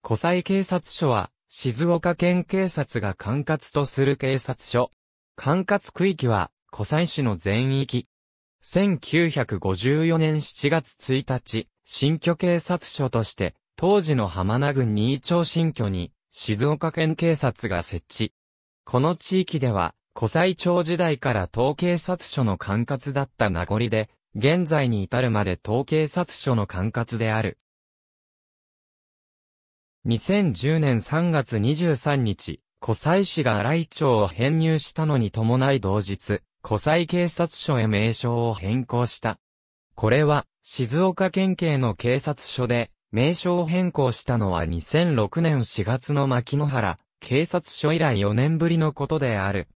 湖西警察署は、静岡県警察が管轄とする警察署。管轄区域は、湖西市の全域。1954年7月1日、新居警察署として、当時の浜名郡新町新居に、静岡県警察が設置。この地域では、湖西町時代から東警察署の管轄だった名残で、現在に至るまで東警察署の管轄である。2010年3月23日、湖西市が新井町を編入したのに伴い同日、湖西警察署へ名称を変更した。これは、静岡県警の警察署で、名称を変更したのは2006年4月の牧野原警察署以来4年ぶりのことである。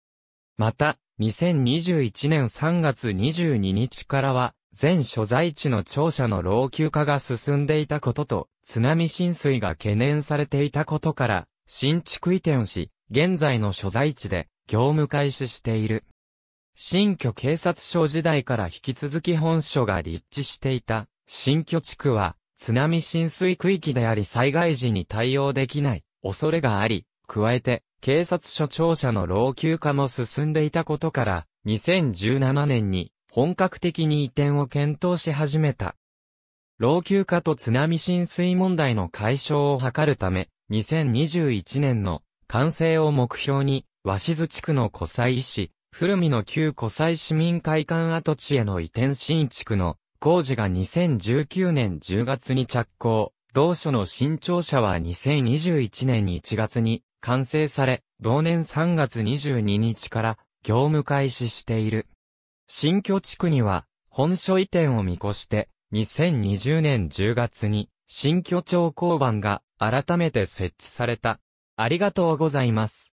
また、2021年3月22日からは、全所在地の庁舎の老朽化が進んでいたことと、津波浸水が懸念されていたことから、新築移転し、現在の所在地で業務開始している。新居警察署時代から引き続き本署が立地していた新居地区は津波浸水区域であり災害時に対応できない恐れがあり、加えて警察署庁舎の老朽化も進んでいたことから2017年に本格的に移転を検討し始めた。老朽化と津波浸水問題の解消を図るため、2021年の完成を目標に、和静地区の古祭医師、古見の旧古祭市民会館跡地への移転新築の工事が2019年10月に着工。同所の新庁舎は2021年1月に完成され、同年3月22日から業務開始している。新居地区には本所移転を見越して2020年10月に新居町交番が改めて設置された。ありがとうございます。